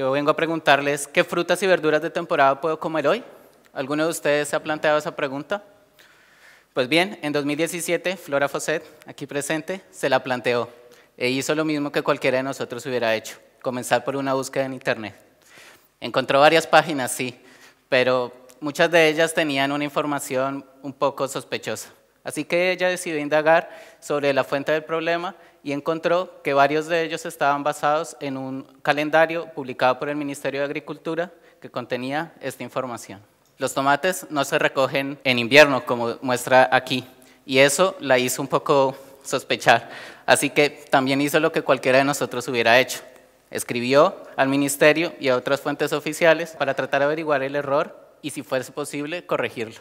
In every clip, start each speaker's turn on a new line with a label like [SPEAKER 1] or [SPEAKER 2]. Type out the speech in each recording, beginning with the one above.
[SPEAKER 1] Yo vengo a preguntarles, ¿qué frutas y verduras de temporada puedo comer hoy? ¿Alguno de ustedes se ha planteado esa pregunta? Pues bien, en 2017, Flora Fosset, aquí presente, se la planteó e hizo lo mismo que cualquiera de nosotros hubiera hecho, comenzar por una búsqueda en Internet. Encontró varias páginas, sí, pero muchas de ellas tenían una información un poco sospechosa. Así que ella decidió indagar sobre la fuente del problema y encontró que varios de ellos estaban basados en un calendario publicado por el Ministerio de Agricultura que contenía esta información. Los tomates no se recogen en invierno, como muestra aquí, y eso la hizo un poco sospechar. Así que también hizo lo que cualquiera de nosotros hubiera hecho. Escribió al ministerio y a otras fuentes oficiales para tratar de averiguar el error y, si fuese posible, corregirlo.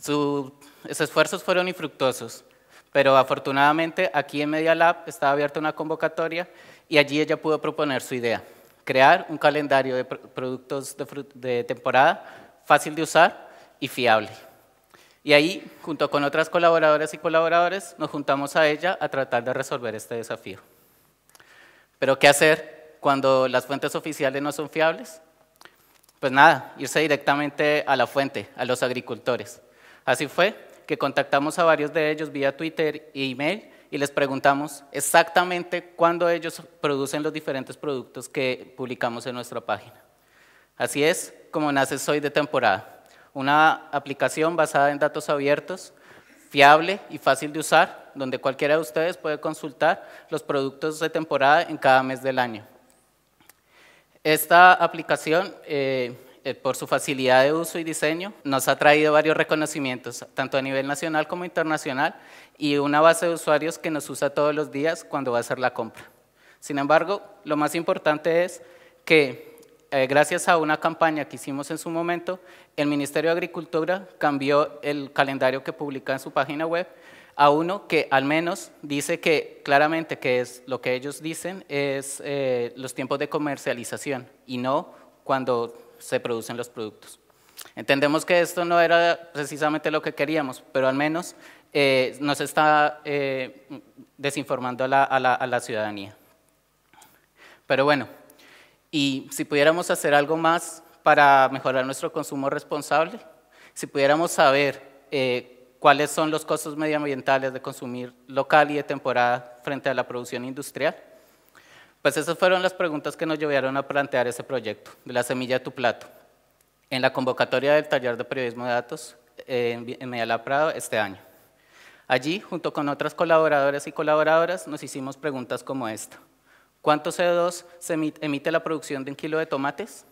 [SPEAKER 1] Su esos esfuerzos fueron infructuosos, pero afortunadamente aquí en Media Lab estaba abierta una convocatoria y allí ella pudo proponer su idea, crear un calendario de productos de, de temporada fácil de usar y fiable. Y ahí, junto con otras colaboradoras y colaboradores, nos juntamos a ella a tratar de resolver este desafío. Pero ¿qué hacer cuando las fuentes oficiales no son fiables? Pues nada, irse directamente a la fuente, a los agricultores. Así fue, que contactamos a varios de ellos vía Twitter e email y les preguntamos exactamente cuándo ellos producen los diferentes productos que publicamos en nuestra página. Así es como nace Soy de temporada, una aplicación basada en datos abiertos, fiable y fácil de usar, donde cualquiera de ustedes puede consultar los productos de temporada en cada mes del año. Esta aplicación eh, eh, por su facilidad de uso y diseño, nos ha traído varios reconocimientos, tanto a nivel nacional como internacional, y una base de usuarios que nos usa todos los días cuando va a hacer la compra. Sin embargo, lo más importante es que eh, gracias a una campaña que hicimos en su momento, el Ministerio de Agricultura cambió el calendario que publica en su página web a uno que al menos dice que claramente que es lo que ellos dicen es eh, los tiempos de comercialización y no cuando se producen los productos. Entendemos que esto no era precisamente lo que queríamos, pero al menos eh, nos está eh, desinformando a la, ciudadanía. Pero bueno, y si pudiéramos hacer algo más para mejorar nuestro consumo responsable, si pudiéramos saber eh, cuáles son los costos medioambientales de consumir local y de temporada frente a la producción industrial, pues esas fueron las preguntas que nos llevaron a plantear ese proyecto, de la semilla a tu plato. En la convocatoria del taller de periodismo de datos eh, en Mediala Prado este año. Allí, junto con otras colaboradoras y colaboradoras, nos hicimos preguntas como esta. ¿Cuánto CO2 emite la producción de un kilo de tomates?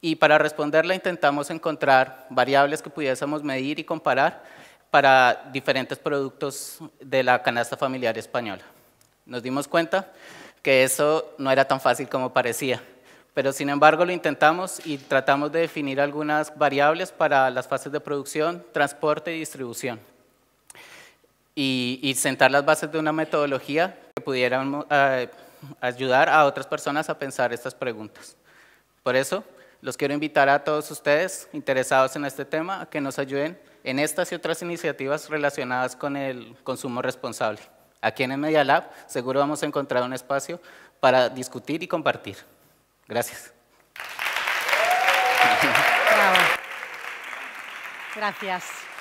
[SPEAKER 1] Y para responderla intentamos encontrar variables que pudiésemos medir y comparar para diferentes productos de la canasta familiar española. Nos dimos cuenta que eso no era tan fácil como parecía, pero sin embargo lo intentamos y tratamos de definir algunas variables para las fases de producción, transporte y distribución, y, sentar las bases de una metodología que pudiera eh, ayudar a otras personas a pensar estas preguntas. Por eso, los quiero invitar a todos ustedes interesados en este tema a que nos ayuden en estas y otras iniciativas relacionadas con el consumo responsable. Aquí en Media Lab seguro vamos a encontrar un espacio para discutir y compartir. Gracias. Gracias.